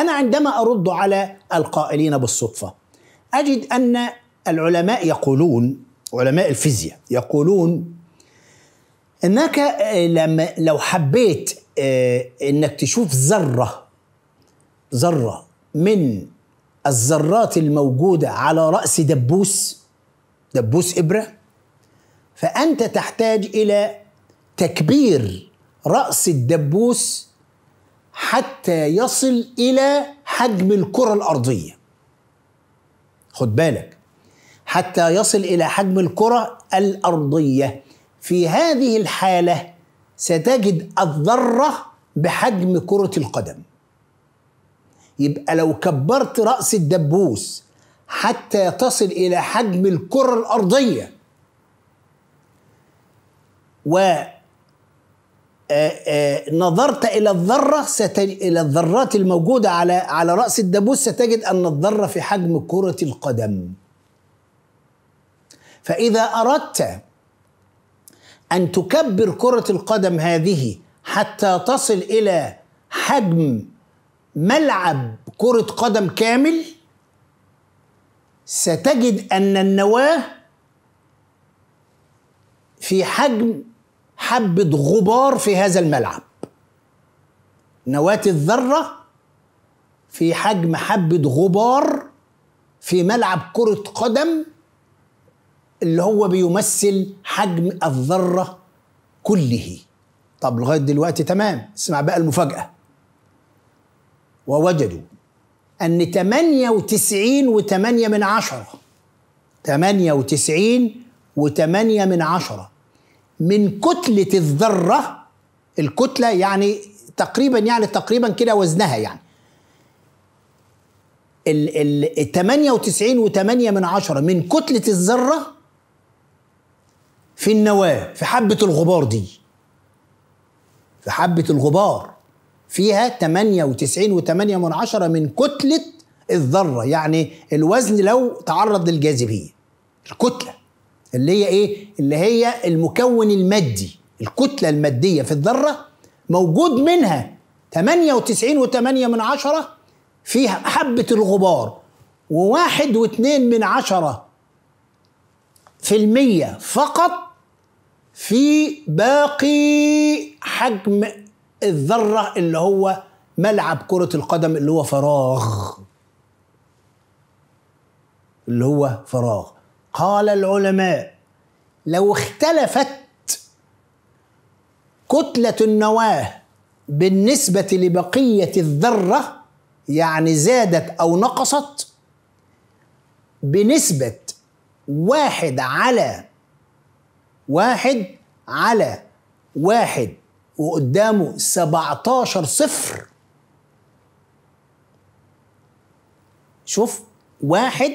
أنا عندما أرد على القائلين بالصدفة أجد أن العلماء يقولون علماء الفيزياء يقولون انك آه، لما لو حبيت آه، انك تشوف ذره ذره من الذرات الموجوده على راس دبوس دبوس ابره فانت تحتاج الى تكبير راس الدبوس حتى يصل الى حجم الكره الارضيه خد بالك حتى يصل الى حجم الكره الارضيه في هذه الحاله ستجد الذره بحجم كره القدم يبقى لو كبرت راس الدبوس حتى تصل الى حجم الكره الارضيه و نظرت إلى الذرة ستجد إلى الذرات الموجودة على على رأس الدبوس ستجد أن الذرة في حجم كرة القدم. فإذا أردت أن تكبر كرة القدم هذه حتى تصل إلى حجم ملعب كرة قدم كامل ستجد أن النواة في حجم حبة غبار في هذا الملعب نواة الذرة في حجم حبة غبار في ملعب كرة قدم اللي هو بيمثل حجم الذرة كله طب لغاية دلوقتي تمام اسمع بقى المفاجأة ووجدوا أن 98 و8 من عشرة 98 و8 من عشرة من كتلة الذرة الكتلة يعني تقريبا يعني تقريبا كده وزنها يعني ال ال 98 و8 من عشرة من كتلة الذرة في النواة في حبة الغبار دي في حبة الغبار فيها 98 و8 من عشرة من كتلة الذرة يعني الوزن لو تعرض للجاذبية الكتلة اللي هي ايه اللي هي المكون المادي الكتله الماديه في الذره موجود منها 98.8 فيها حبه الغبار وواحد 12 من عشرة في المية فقط في باقي حجم الذرة اللي هو ملعب كرة القدم اللي هو فراغ اللي هو فراغ قال العلماء لو اختلفت كتلة النواة بالنسبة لبقية الذرة يعني زادت أو نقصت بنسبة واحد على واحد على واحد وقدامه 17 صفر شوف واحد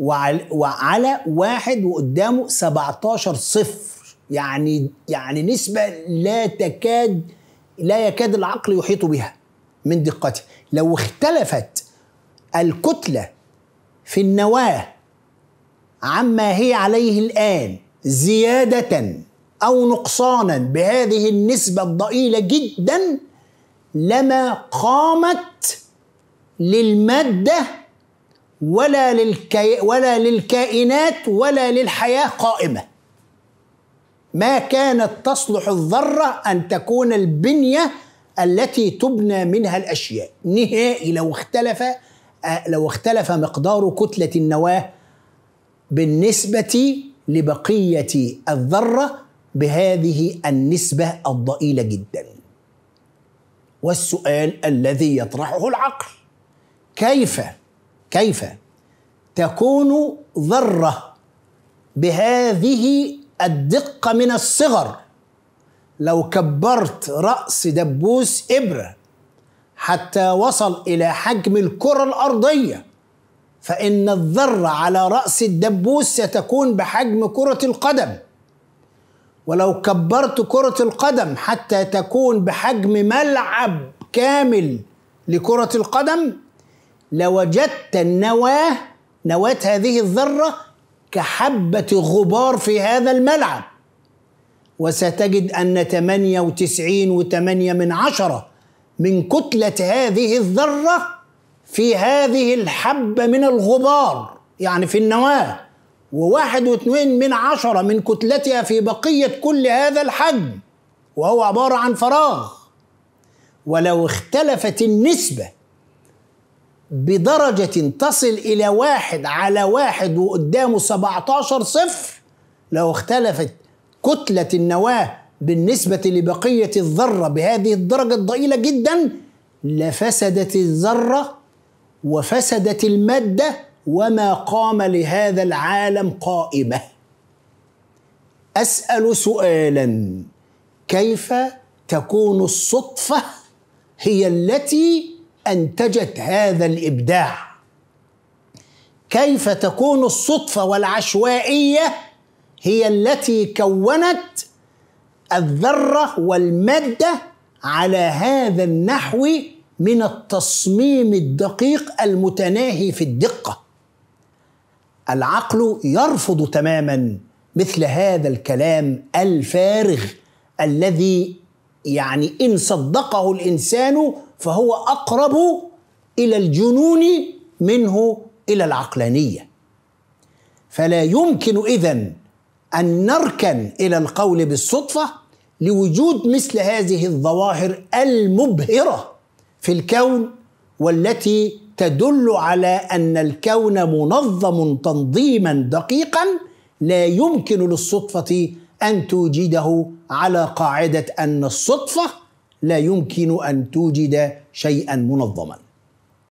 وعلى, وعلى واحد وقدامه 17 صفر يعني يعني نسبة لا تكاد لا يكاد العقل يحيط بها من دقتها لو اختلفت الكتلة في النواة عما هي عليه الآن زيادة أو نقصانا بهذه النسبة الضئيلة جدا لما قامت للمادة ولا للكي ولا للكائنات ولا للحياه قائمه ما كانت تصلح الذره ان تكون البنيه التي تبنى منها الاشياء نهائي لو اختلف آه، لو اختلف مقدار كتله النواه بالنسبه لبقيه الذره بهذه النسبه الضئيله جدا والسؤال الذي يطرحه العقل كيف كيف تكون ذره بهذه الدقه من الصغر لو كبرت راس دبوس ابره حتى وصل الى حجم الكره الارضيه فان الذره على راس الدبوس ستكون بحجم كره القدم ولو كبرت كره القدم حتى تكون بحجم ملعب كامل لكره القدم لوجدت النواه نواه هذه الذره كحبه غبار في هذا الملعب وستجد أن 98 و8 من عشرة من كتلة هذه الذرة في هذه الحبة من الغبار يعني في النواة وواحد واثنين من عشرة من كتلتها في بقية كل هذا الحجم وهو عبارة عن فراغ ولو اختلفت النسبة بدرجة تصل إلى واحد على واحد وقدامه 17 صفر لو اختلفت كتلة النواة بالنسبة لبقية الذرة بهذه الدرجة الضئيلة جدا لفسدت الذرة وفسدت المادة وما قام لهذا العالم قائمة أسأل سؤالا كيف تكون الصدفة هي التي انتجت هذا الابداع كيف تكون الصدفه والعشوائيه هي التي كونت الذره والماده على هذا النحو من التصميم الدقيق المتناهي في الدقه العقل يرفض تماما مثل هذا الكلام الفارغ الذي يعني ان صدقه الانسان فهو اقرب الى الجنون منه الى العقلانيه فلا يمكن اذن ان نركن الى القول بالصدفه لوجود مثل هذه الظواهر المبهره في الكون والتي تدل على ان الكون منظم تنظيما دقيقا لا يمكن للصدفه ان توجده على قاعده ان الصدفه لا يمكن ان توجد شيئا منظما